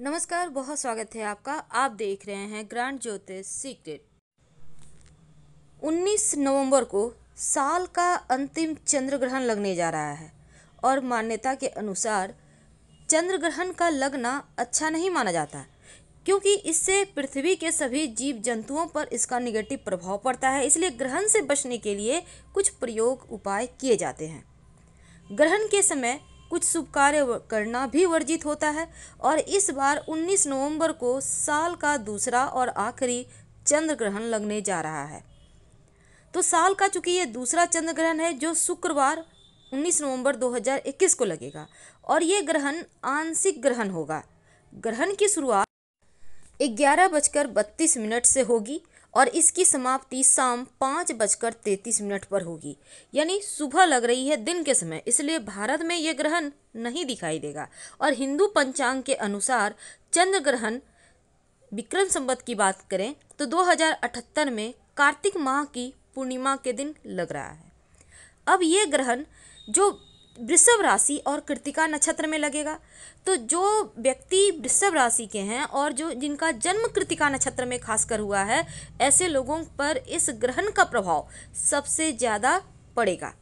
नमस्कार बहुत स्वागत है आपका आप देख रहे हैं ग्रांड ज्योतिष सीक्रेट 19 नवंबर को साल का अंतिम चंद्र ग्रहण लगने जा रहा है और मान्यता के अनुसार चंद्र ग्रहण का लगना अच्छा नहीं माना जाता क्योंकि इससे पृथ्वी के सभी जीव जंतुओं पर इसका निगेटिव प्रभाव पड़ता है इसलिए ग्रहण से बचने के लिए कुछ प्रयोग उपाय किए जाते हैं ग्रहण के समय कुछ शुभ कार्य करना भी वर्जित होता है और इस बार 19 नवंबर को साल का दूसरा और आखिरी चंद्र ग्रहण लगने जा रहा है तो साल का चूंकि ये दूसरा चंद्र ग्रहण है जो शुक्रवार 19 नवंबर 2021 को लगेगा और ये ग्रहण आंशिक ग्रहण होगा ग्रहण की शुरुआत ग्यारह बजकर बत्तीस मिनट से होगी और इसकी समाप्ति शाम पाँच बजकर तैंतीस मिनट पर होगी यानी सुबह लग रही है दिन के समय इसलिए भारत में ये ग्रहण नहीं दिखाई देगा और हिंदू पंचांग के अनुसार चंद्र ग्रहण विक्रम संबत की बात करें तो 2078 में कार्तिक माह की पूर्णिमा के दिन लग रहा है अब ये ग्रहण जो वृषभ राशि और कृतिका नक्षत्र में लगेगा तो जो व्यक्ति वृषभ राशि के हैं और जो जिनका जन्म कृतिका नक्षत्र में खासकर हुआ है ऐसे लोगों पर इस ग्रहण का प्रभाव सबसे ज़्यादा पड़ेगा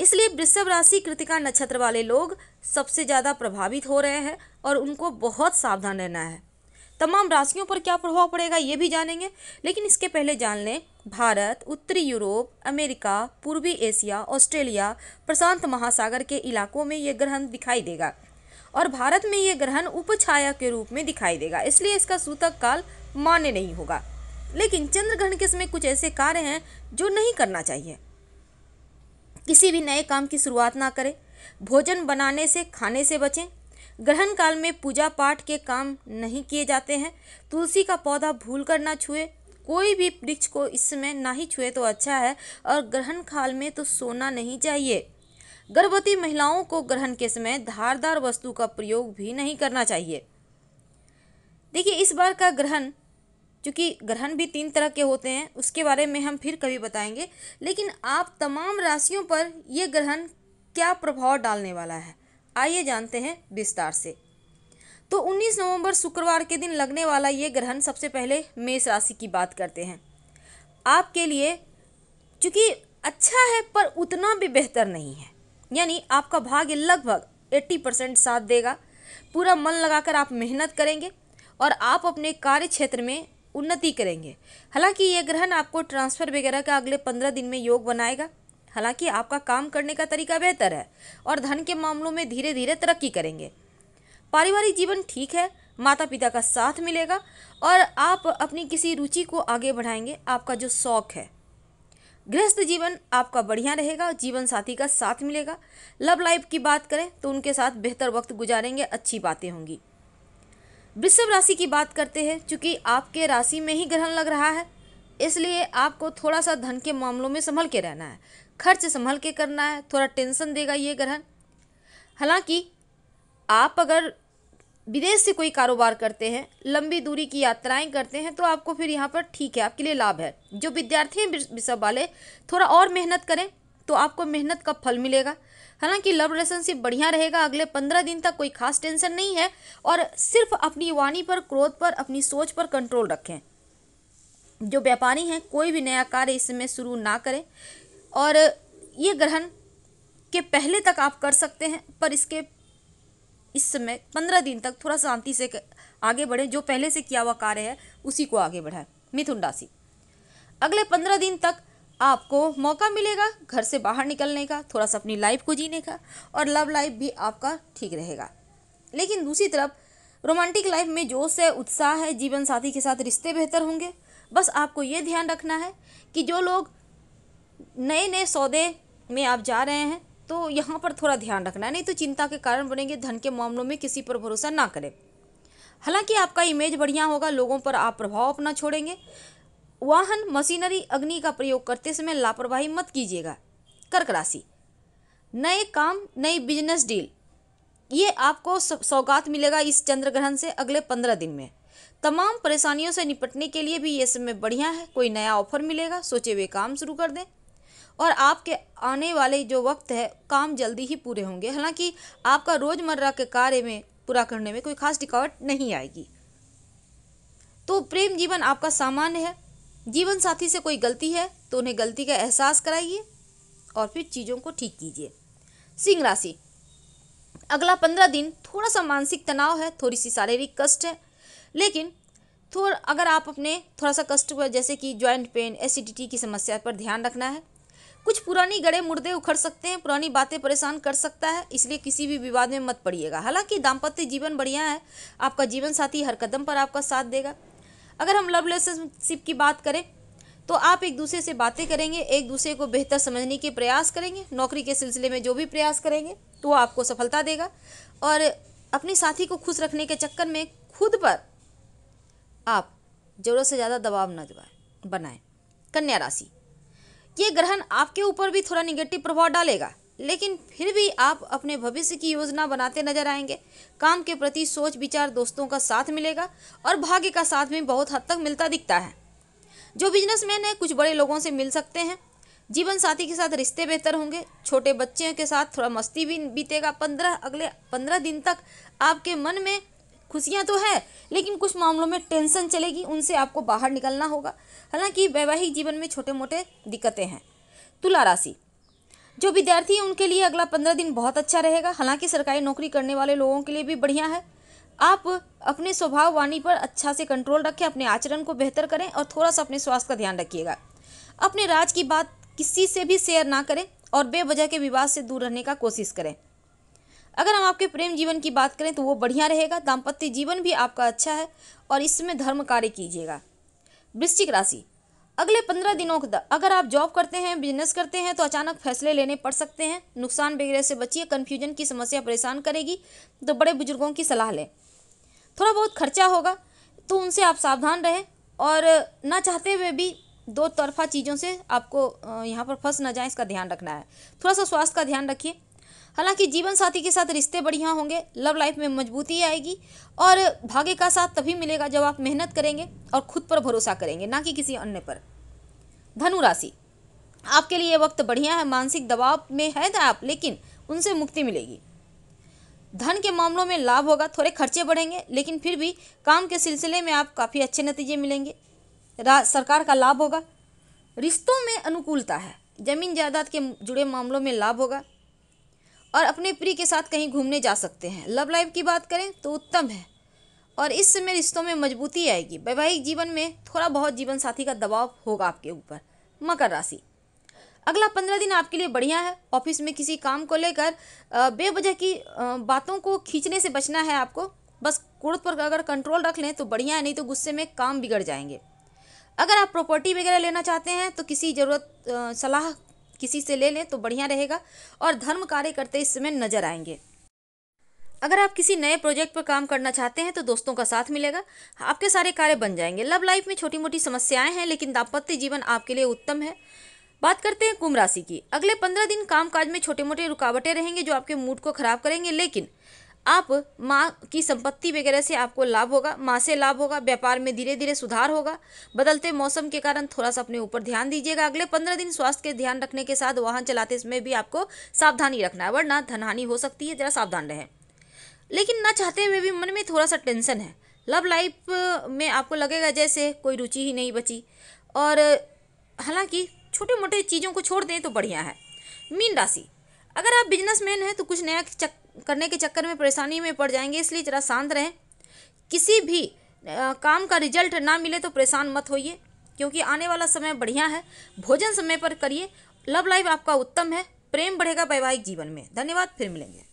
इसलिए वृषभ राशि कृतिका नक्षत्र वाले लोग सबसे ज़्यादा प्रभावित हो रहे हैं और उनको बहुत सावधान रहना है तमाम राशियों पर क्या प्रभाव पड़ेगा ये भी जानेंगे लेकिन इसके पहले जान लें भारत उत्तरी यूरोप अमेरिका पूर्वी एशिया ऑस्ट्रेलिया प्रशांत महासागर के इलाकों में ये ग्रहण दिखाई देगा और भारत में ये ग्रहण उपछाया के रूप में दिखाई देगा इसलिए इसका सूतक काल मान्य नहीं होगा लेकिन चंद्र ग्रहण के समय कुछ ऐसे कार्य हैं जो नहीं करना चाहिए किसी भी नए काम की शुरुआत ना करें भोजन बनाने से खाने से बचें ग्रहण काल में पूजा पाठ के काम नहीं किए जाते हैं तुलसी का पौधा भूल कर ना छुए कोई भी वृक्ष को इस समय ना ही छुए तो अच्छा है और ग्रहण काल में तो सोना नहीं चाहिए गर्भवती महिलाओं को ग्रहण के समय धारदार वस्तु का प्रयोग भी नहीं करना चाहिए देखिए इस बार का ग्रहण चूँकि ग्रहण भी तीन तरह के होते हैं उसके बारे में हम फिर कभी बताएंगे लेकिन आप तमाम राशियों पर यह ग्रहण क्या प्रभाव डालने वाला है आइए जानते हैं विस्तार से तो 19 नवंबर शुक्रवार के दिन लगने वाला ये ग्रहण सबसे पहले मेष राशि की बात करते हैं आपके लिए चूँकि अच्छा है पर उतना भी बेहतर नहीं है यानी आपका भाग्य लगभग 80 परसेंट साथ देगा पूरा मन लगाकर आप मेहनत करेंगे और आप अपने कार्य क्षेत्र में उन्नति करेंगे हालांकि ये ग्रहण आपको ट्रांसफ़र वगैरह का अगले पंद्रह दिन में योग बनाएगा हालांकि आपका काम करने का तरीका बेहतर है और धन के मामलों में धीरे धीरे तरक्की करेंगे पारिवारिक जीवन ठीक है माता पिता का साथ मिलेगा और आप अपनी किसी रुचि को आगे बढ़ाएंगे आपका जो शौक है गृहस्थ जीवन आपका बढ़िया रहेगा जीवन साथी का साथ मिलेगा लव लाइफ की बात करें तो उनके साथ बेहतर वक्त गुजारेंगे अच्छी बातें होंगी वृषभ राशि की बात करते हैं चूँकि आपके राशि में ही ग्रहण लग रहा है इसलिए आपको थोड़ा सा धन के मामलों में संभल के रहना है खर्च संभल के करना है थोड़ा टेंशन देगा ये ग्रहण हालांकि आप अगर विदेश से कोई कारोबार करते हैं लंबी दूरी की यात्राएं करते हैं तो आपको फिर यहाँ पर ठीक है आपके लिए लाभ है जो विद्यार्थी हैं विषय वाले थोड़ा और मेहनत करें तो आपको मेहनत का फल मिलेगा हालांकि लव रिलेशनशिप बढ़िया रहेगा अगले पंद्रह दिन तक कोई खास टेंशन नहीं है और सिर्फ अपनी वाणी पर क्रोध पर अपनी सोच पर कंट्रोल रखें जो व्यापारी हैं कोई भी नया कार्य इस समय शुरू ना करें और ये ग्रहण के पहले तक आप कर सकते हैं पर इसके इस समय पंद्रह दिन तक थोड़ा शांति से आगे बढ़े जो पहले से किया हुआ कार्य है उसी को आगे बढ़ाए मिथुन राशि अगले पंद्रह दिन तक आपको मौका मिलेगा घर से बाहर निकलने का थोड़ा सा अपनी लाइफ को जीने का और लव लाइफ भी आपका ठीक रहेगा लेकिन दूसरी तरफ रोमांटिक लाइफ में जोश है उत्साह है जीवन साथी के साथ रिश्ते बेहतर होंगे बस आपको ये ध्यान रखना है कि जो लोग नए नए सौदे में आप जा रहे हैं तो यहाँ पर थोड़ा ध्यान रखना है नहीं तो चिंता के कारण बनेंगे धन के मामलों में किसी पर भरोसा ना करें हालांकि आपका इमेज बढ़िया होगा लोगों पर आप प्रभाव अपना छोड़ेंगे वाहन मशीनरी अग्नि का प्रयोग करते समय लापरवाही मत कीजिएगा कर्क राशि नए काम नई बिजनेस डील ये आपको सौगात मिलेगा इस चंद्र ग्रहण से अगले पंद्रह दिन में तमाम परेशानियों से निपटने के लिए भी ये समय बढ़िया है कोई नया ऑफर मिलेगा सोचे हुए काम शुरू कर दें और आपके आने वाले जो वक्त है काम जल्दी ही पूरे होंगे हालांकि आपका रोज़मर्रा के कार्य में पूरा करने में कोई खास रिकावट नहीं आएगी तो प्रेम जीवन आपका सामान्य है जीवन साथी से कोई गलती है तो उन्हें गलती का एहसास कराइए और फिर चीज़ों को ठीक कीजिए सिंह राशि अगला पंद्रह दिन थोड़ा सा मानसिक तनाव है थोड़ी सी शारीरिक कष्ट है लेकिन थोड़ा अगर आप अपने थोड़ा सा कष्ट पर जैसे कि जॉइंट पेन एसिडिटी की समस्या पर ध्यान रखना है कुछ पुरानी गड़े मुर्दे उखड़ सकते हैं पुरानी बातें परेशान कर सकता है इसलिए किसी भी विवाद में मत पड़िएगा हालांकि दाम्पत्य जीवन बढ़िया है आपका जीवन साथी हर कदम पर आपका साथ देगा अगर हम लव रिलेशनशिप की बात करें तो आप एक दूसरे से बातें करेंगे एक दूसरे को बेहतर समझने के प्रयास करेंगे नौकरी के सिलसिले में जो भी प्रयास करेंगे तो वो आपको सफलता देगा और अपनी साथी को खुश रखने के चक्कर में खुद पर आप ज़रूरत से ज़्यादा दबाव न बनाएं कन्या राशि ये ग्रहण आपके ऊपर भी थोड़ा निगेटिव प्रभाव डालेगा लेकिन फिर भी आप अपने भविष्य की योजना बनाते नजर आएंगे काम के प्रति सोच विचार दोस्तों का साथ मिलेगा और भाग्य का साथ भी बहुत हद तक मिलता दिखता है जो बिजनेसमैन है कुछ बड़े लोगों से मिल सकते हैं जीवन साथी के साथ रिश्ते बेहतर होंगे छोटे बच्चों के साथ थोड़ा मस्ती भी बीतेगा पंद्रह अगले पंद्रह दिन तक आपके मन में खुशियाँ तो है लेकिन कुछ मामलों में टेंशन चलेगी उनसे आपको बाहर निकलना होगा हालांकि वैवाहिक जीवन में छोटे मोटे दिक्कतें हैं तुला राशि जो विद्यार्थी हैं उनके लिए अगला पंद्रह दिन बहुत अच्छा रहेगा हालांकि सरकारी नौकरी करने वाले लोगों के लिए भी बढ़िया है आप अपने स्वभाव वाणी पर अच्छा से कंट्रोल रखें अपने आचरण को बेहतर करें और थोड़ा सा अपने स्वास्थ्य का ध्यान रखिएगा अपने राज की बात किसी से भी शेयर ना करें और बेवजह के विवाद से दूर रहने का कोशिश करें अगर हम आपके प्रेम जीवन की बात करें तो वो बढ़िया रहेगा दाम्पत्य जीवन भी आपका अच्छा है और इसमें धर्म कार्य कीजिएगा वृश्चिक राशि अगले पंद्रह दिनों अगर आप जॉब करते हैं बिजनेस करते हैं तो अचानक फैसले लेने पड़ सकते हैं नुकसान वगैरह से बचिए कन्फ्यूजन की समस्या परेशान करेगी तो बड़े बुजुर्गों की सलाह लें थोड़ा बहुत खर्चा होगा तो उनसे आप सावधान रहें और ना चाहते हुए भी दो तरफा चीज़ों से आपको यहाँ पर फंस ना जाए इसका ध्यान रखना है थोड़ा सा स्वास्थ्य का ध्यान रखिए हालांकि जीवन साथी के साथ रिश्ते बढ़िया होंगे लव लाइफ में मजबूती आएगी और भाग्य का साथ तभी मिलेगा जब आप मेहनत करेंगे और खुद पर भरोसा करेंगे ना कि किसी अन्य पर धनु राशि आपके लिए वक्त बढ़िया है मानसिक दबाव में है ना आप लेकिन उनसे मुक्ति मिलेगी धन के मामलों में लाभ होगा थोड़े खर्चे बढ़ेंगे लेकिन फिर भी काम के सिलसिले में आप काफ़ी अच्छे नतीजे मिलेंगे सरकार का लाभ होगा रिश्तों में अनुकूलता है जमीन जायदाद के जुड़े मामलों में लाभ होगा और अपने प्रिय के साथ कहीं घूमने जा सकते हैं लव लाइफ की बात करें तो उत्तम है और इस समय रिश्तों में मजबूती आएगी वैवाहिक जीवन में थोड़ा बहुत जीवन साथी का दबाव होगा आपके ऊपर मकर राशि अगला पंद्रह दिन आपके लिए बढ़िया है ऑफिस में किसी काम को लेकर बेवजह की बातों को खींचने से बचना है आपको बस कुड़त पर अगर कंट्रोल रख लें तो बढ़िया है नहीं तो गुस्से में काम बिगड़ जाएंगे अगर आप प्रॉपर्टी वगैरह लेना चाहते हैं तो किसी ज़रूरत सलाह किसी से ले लें तो बढ़िया रहेगा और धर्म कार्य करते इस समय नजर आएंगे अगर आप किसी नए प्रोजेक्ट पर काम करना चाहते हैं तो दोस्तों का साथ मिलेगा आपके सारे कार्य बन जाएंगे लव लाइफ में छोटी मोटी समस्याएं हैं लेकिन दाम्पत्य जीवन आपके लिए उत्तम है बात करते हैं कुंभ राशि की अगले पंद्रह दिन कामकाज में छोटे मोटे रुकावटें रहेंगे जो आपके मूड को खराब करेंगे लेकिन आप माँ की संपत्ति वगैरह से आपको लाभ होगा माँ से लाभ होगा व्यापार में धीरे धीरे सुधार होगा बदलते मौसम के कारण थोड़ा सा अपने ऊपर ध्यान दीजिएगा अगले पंद्रह दिन स्वास्थ्य के ध्यान रखने के साथ वाहन चलाते समय भी आपको सावधानी रखना है वरना धनहानि हो सकती है जरा सावधान रहें लेकिन ना चाहते हुए भी मन में थोड़ा सा टेंशन है लव लाइफ में आपको लगेगा जैसे कोई रुचि ही नहीं बची और हालांकि छोटे मोटे चीज़ों को छोड़ दें तो बढ़िया है मीन राशि अगर आप बिजनेसमैन हैं तो कुछ नया करने के चक्कर में परेशानी में पड़ जाएंगे इसलिए ज़रा शांत रहें किसी भी काम का रिजल्ट ना मिले तो परेशान मत होइए क्योंकि आने वाला समय बढ़िया है भोजन समय पर करिए लव लाइफ आपका उत्तम है प्रेम बढ़ेगा वैवाहिक जीवन में धन्यवाद फिर मिलेंगे